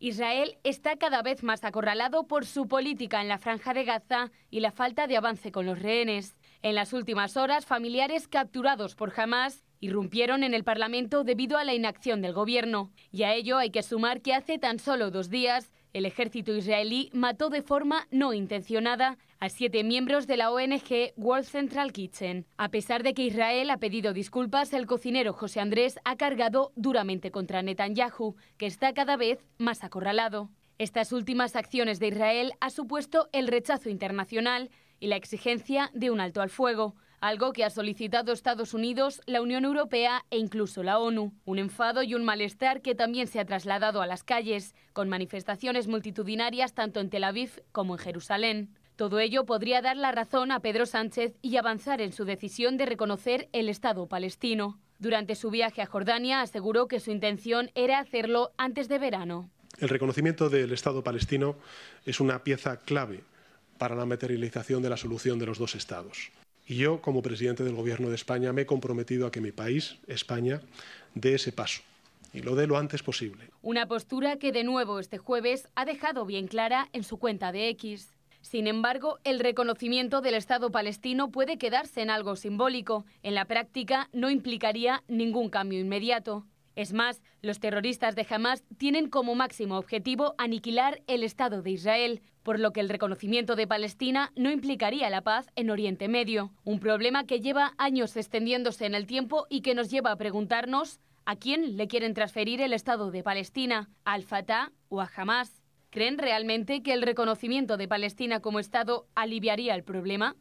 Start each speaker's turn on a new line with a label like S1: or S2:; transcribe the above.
S1: Israel está cada vez más acorralado por su política en la franja de Gaza y la falta de avance con los rehenes. En las últimas horas, familiares capturados por Hamas irrumpieron en el Parlamento debido a la inacción del gobierno. Y a ello hay que sumar que hace tan solo dos días el ejército israelí mató de forma no intencionada a siete miembros de la ONG World Central Kitchen. A pesar de que Israel ha pedido disculpas, el cocinero José Andrés ha cargado duramente contra Netanyahu, que está cada vez más acorralado. Estas últimas acciones de Israel han supuesto el rechazo internacional y la exigencia de un alto al fuego algo que ha solicitado Estados Unidos, la Unión Europea e incluso la ONU. Un enfado y un malestar que también se ha trasladado a las calles, con manifestaciones multitudinarias tanto en Tel Aviv como en Jerusalén. Todo ello podría dar la razón a Pedro Sánchez y avanzar en su decisión de reconocer el Estado palestino. Durante su viaje a Jordania aseguró que su intención era hacerlo antes de verano.
S2: El reconocimiento del Estado palestino es una pieza clave para la materialización de la solución de los dos estados. Y yo, como presidente del Gobierno de España, me he comprometido a que mi país, España, dé ese paso y lo dé lo antes posible.
S1: Una postura que de nuevo este jueves ha dejado bien clara en su cuenta de X. Sin embargo, el reconocimiento del Estado palestino puede quedarse en algo simbólico. En la práctica no implicaría ningún cambio inmediato. Es más, los terroristas de Hamas tienen como máximo objetivo aniquilar el Estado de Israel, por lo que el reconocimiento de Palestina no implicaría la paz en Oriente Medio, un problema que lleva años extendiéndose en el tiempo y que nos lleva a preguntarnos a quién le quieren transferir el Estado de Palestina, al Fatah o a Hamas. ¿Creen realmente que el reconocimiento de Palestina como Estado aliviaría el problema?